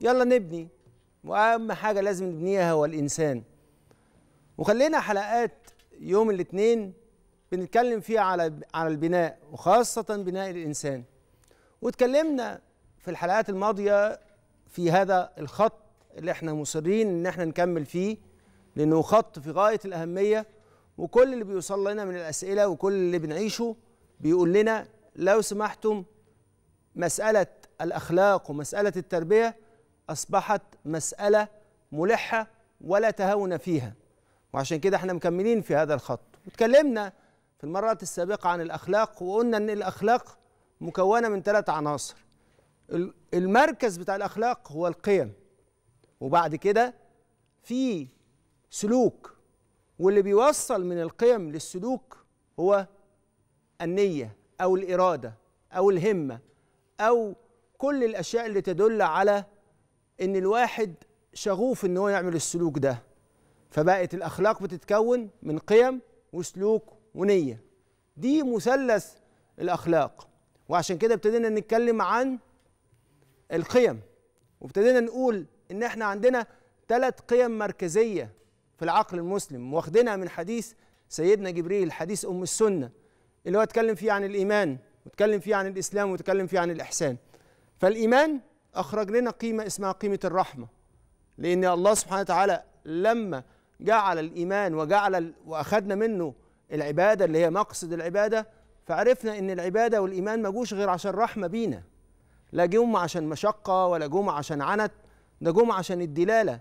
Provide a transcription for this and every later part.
يلا نبني واهم حاجه لازم نبنيها هو الانسان وخلينا حلقات يوم الاثنين بنتكلم فيها على على البناء وخاصه بناء الانسان واتكلمنا في الحلقات الماضيه في هذا الخط اللي احنا مصرين ان احنا نكمل فيه لانه خط في غايه الاهميه وكل اللي بيوصل لنا من الاسئله وكل اللي بنعيشه بيقول لنا لو سمحتم مساله الاخلاق ومساله التربيه أصبحت مسألة ملحة ولا تهاون فيها وعشان كده احنا مكملين في هذا الخط وتكلمنا في المرات السابقة عن الأخلاق وقلنا أن الأخلاق مكونة من ثلاث عناصر المركز بتاع الأخلاق هو القيم وبعد كده في سلوك واللي بيوصل من القيم للسلوك هو النية أو الإرادة أو الهمة أو كل الأشياء اللي تدل على ان الواحد شغوف ان هو يعمل السلوك ده فبقت الاخلاق بتتكون من قيم وسلوك ونيه دي مثلث الاخلاق وعشان كده ابتدينا نتكلم عن القيم وابتدينا نقول ان احنا عندنا ثلاث قيم مركزيه في العقل المسلم واخدينها من حديث سيدنا جبريل حديث ام السنه اللي هو اتكلم فيه عن الايمان واتكلم فيه عن الاسلام واتكلم فيه عن الاحسان فالايمان أخرج لنا قيمة اسمها قيمة الرحمة لأن الله سبحانه وتعالى لما جعل الإيمان وجعل وأخذنا منه العبادة اللي هي مقصد العبادة فعرفنا إن العبادة والإيمان ما جوش غير عشان رحمة بينا لا جم عشان مشقة ولا جم عشان عنت ده جم عشان الدلالة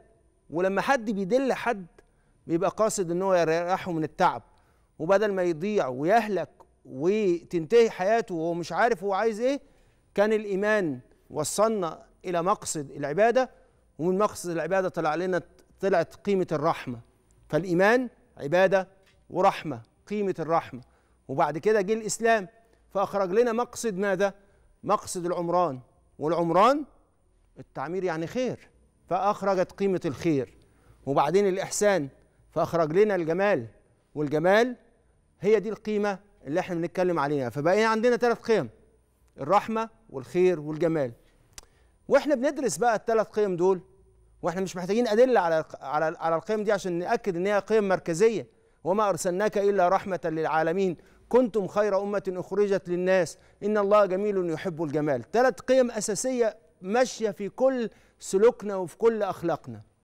ولما حد بيدل حد بيبقى قاصد إن هو يريحه من التعب وبدل ما يضيع ويهلك وتنتهي حياته وهو مش عارف هو عايز إيه كان الإيمان وصلنا الى مقصد العباده ومن مقصد العباده طلع لنا طلعت قيمه الرحمه فالايمان عباده ورحمه قيمه الرحمه وبعد كده جه الاسلام فاخرج لنا مقصد ماذا مقصد العمران والعمران التعمير يعني خير فاخرجت قيمه الخير وبعدين الاحسان فاخرج لنا الجمال والجمال هي دي القيمه اللي احنا بنتكلم عليها فبقينا عندنا ثلاث قيم الرحمه والخير والجمال واحنا بندرس بقى الثلاث قيم دول واحنا مش محتاجين ادله على على على القيم دي عشان ناكد ان هي قيم مركزيه وما ارسلناك الا رحمه للعالمين كنتم خير امه اخرجت للناس ان الله جميل يحب الجمال ثلاث قيم اساسيه ماشيه في كل سلوكنا وفي كل اخلاقنا